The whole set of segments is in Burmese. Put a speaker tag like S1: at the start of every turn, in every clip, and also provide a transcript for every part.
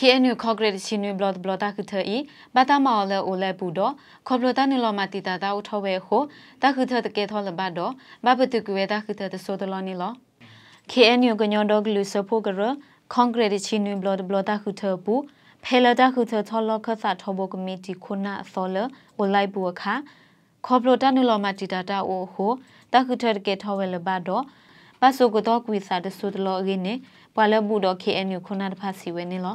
S1: KNU Concrete Chinu Blood Blood ku the i bata ma ole ole bu do khoblo ta ni lo ma ti ta ta u tho we ho ta ku the ke tho le ba do ba bu tu ku we ta ku the so do lo ni lo KNU ko nyon do glu so pho gro Concrete Chinu Blood Blood ku the bu ဖဲလာတာခုထထလခသထဘကမတီခုနာဆောလဝလိုက်ဘူခါခေါပလိုတနုလမတီတာတာအိုဟိုတခုထကေထဝဲလဘတော့ပဆုကတော့ကွီစာတဆုတလောရင်းနေပလဘူတော့ KNU ခုနာတဖစီဝဲနေလော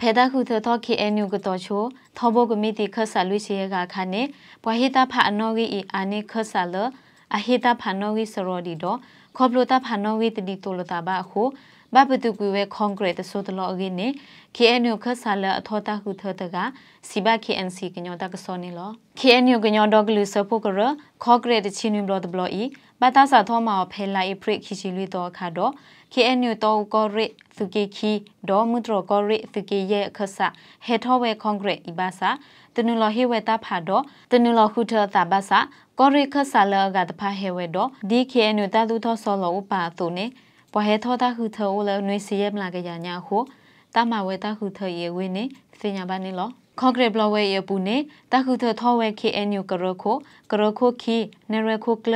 S1: ဖဲဒါခုထတော့ KNU ကတော့ချိုသဘောကမိတိခဆလူရှိရကခနဲ့ဘဝဟိတဖအနောဂီအာနိခဆလအဟိတဖနောဂီစရောဒီတော့ခေါပလိုတာဖနောဂီတဒီတိုလတာဘာခုဘဘတူကွေဝဲကွန်ကရစ်ဆိုတလောအကင်းနေ KNU ခဆာလအထောတာဟုထတကစီဘ KNC ကညောတကစောနေလော KNU ကညောဒေါဂလူဆပုကရခေါ်ကရစ်ချင်းနဘလတ်ဘလီဘာသာစာသောမှာဖဲလိုက်ဖရိခီချီလွေတော့ခါတော့ KNU တော့ကောရစ်သူကေခီဒေါ်မုဒရကောရစ်သူကေရဲ့ခဆာဟက်ထောဝဲကွန်ကရစ်ဤဘာသာတနူလဟေဝဲတာဖာတော့တနူလခုထတာဘာသာကောရစ်ခဆာလကတဖာဟေဝဲတော့ DKNU တာသူသောဆောလောဥပါသူနေပဟေသောတာဟုထောလနွေစီယမလာကရညာဟုတမဝေတာဟုထောယေဝင်းနေစေညာပါနေလောကွန်ကရစ်ဘလဝေယပူနေတခုထထောဝေခေအန်ယူကရခိုကရခိုခီနေရခိုကလ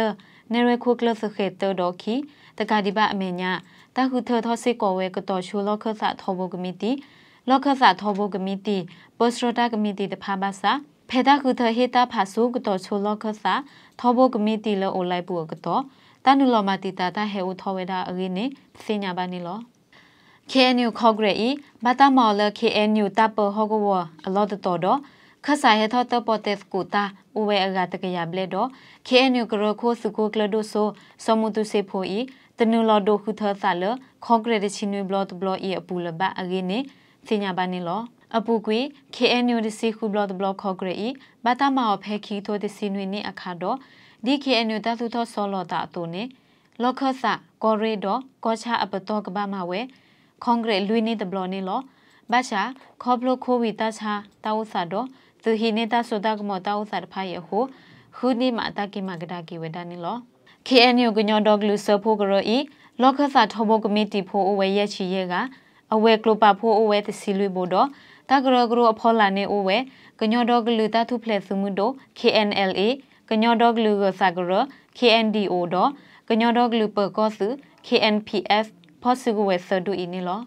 S1: နေရခိုကလစခေတဒခီတကတိပအမေညာတခုထထောစေကောဝေကတော်ရှုလောခသထောဘုကမိတိလောခသထောဘုကမိတိပောစရတကမိတိတဖာပါစာဖေဒခုထဟေတာဖာဆုကတော်ရှုလောခသထောဘုကမိတိလောအိုလိုက်ပူကတော်တန်နူလောမတီတာတဟေဦးထောဝေဒါအဂိနေစင်ညာပါနေလော KNU ခေါဂရေဤဘာတာမော်လ KNU တပ်ပဟောကဝအလောတတော်တော့ခဆိုင်ဟထောတပေါ်တက်ကူတာဥဝေအဂတကရဘလက်တော့ KNU ကရခိုစုကိုကလဒိုဆိုစမုတုစေဖိုဤတနူလောဒိုခုထသလခေါဂရေတချင်းနွေဘလော့ဘလော့ဤအပူလဘအဂိနေစင်ညာပါနေလောအပူကွေ KNU ဒီစီခုဘလော့ဘလော့ခေါဂရေဤဘာတာမော်ဖဲခီထိုဒီစီနွေနေအခါတော့ DKNU တသုသောဆောလောတာအတုနေလောခဆကောရီဒေါကောချာအပတောကဘာမဝဲကွန်ဂရက်လွေနေတဘလောနေလောဘာချာခေါပလိုခိုဝီတာချာတာဝဆာဒေါသူဟီနေတာဆိုတာကမောတာဝဆာတဖာယေဟိုခုနိမာတကိမဂဒကိဝဒနီလော KNU ကညောဒေါဂလူဆဖိုဂရိုဤလောခဆာထောဘကမတီဖိုအဝဲရချီယေကအဝဲကလိုပါဖိုအဝဲသစီလွေဘောဒေါတဂရဂရအဖောလာနေအဝဲကညောဒေါဂလူတာသူဖလက်စုမှုဒို KNLA ကညောဒေါဂလူကဆာဂရ KNDO ဒေါကညောဒေါဂလူပကောစု KNPF ဖောစုကဝဲဆဒူအင်းနီလော